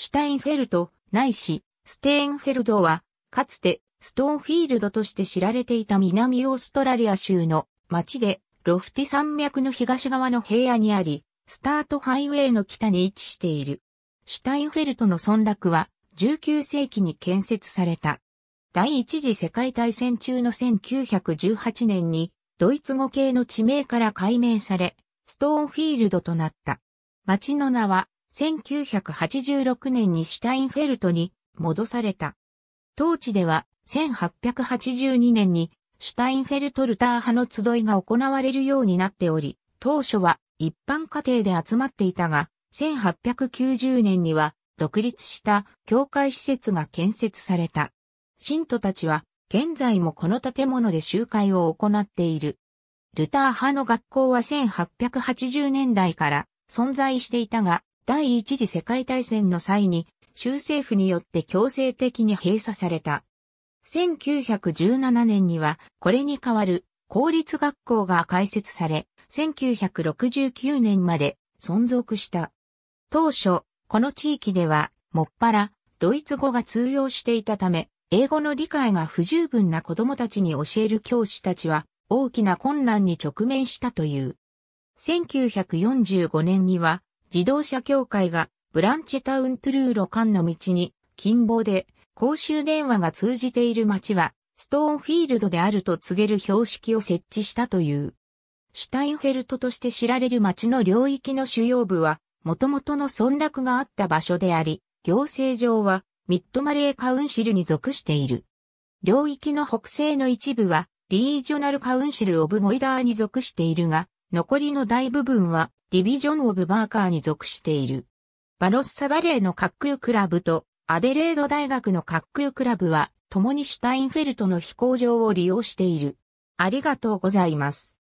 シュタインフェルト、ないし、ステーンフェルドは、かつて、ストーンフィールドとして知られていた南オーストラリア州の町で、ロフティ山脈の東側の平野にあり、スタートハイウェイの北に位置している。シュタインフェルトの村落は、19世紀に建設された。第一次世界大戦中の1918年に、ドイツ語系の地名から改名され、ストーンフィールドとなった。町の名は、1986年にシュタインフェルトに戻された。当地では1882年にシュタインフェルトルター派の集いが行われるようになっており、当初は一般家庭で集まっていたが、1890年には独立した教会施設が建設された。信徒たちは現在もこの建物で集会を行っている。ルター派の学校は1880年代から存在していたが、第一次世界大戦の際に州政府によって強制的に閉鎖された。1917年にはこれに代わる公立学校が開設され、1969年まで存続した。当初、この地域では、もっぱら、ドイツ語が通用していたため、英語の理解が不十分な子供たちに教える教師たちは、大きな困難に直面したという。1945年には、自動車協会がブランチタウントゥルーロ間の道に近傍で公衆電話が通じている町はストーンフィールドであると告げる標識を設置したという。シュタインフェルトとして知られる町の領域の主要部は、元々の村落があった場所であり、行政上はミッドマレーカウンシルに属している。領域の北西の一部は、リージョナルカウンシルオブゴイダーに属しているが、残りの大部分はディビジョン・オブ・バーカーに属している。バロッサバレーの滑空クラブとアデレード大学の滑空クラブは共にシュタインフェルトの飛行場を利用している。ありがとうございます。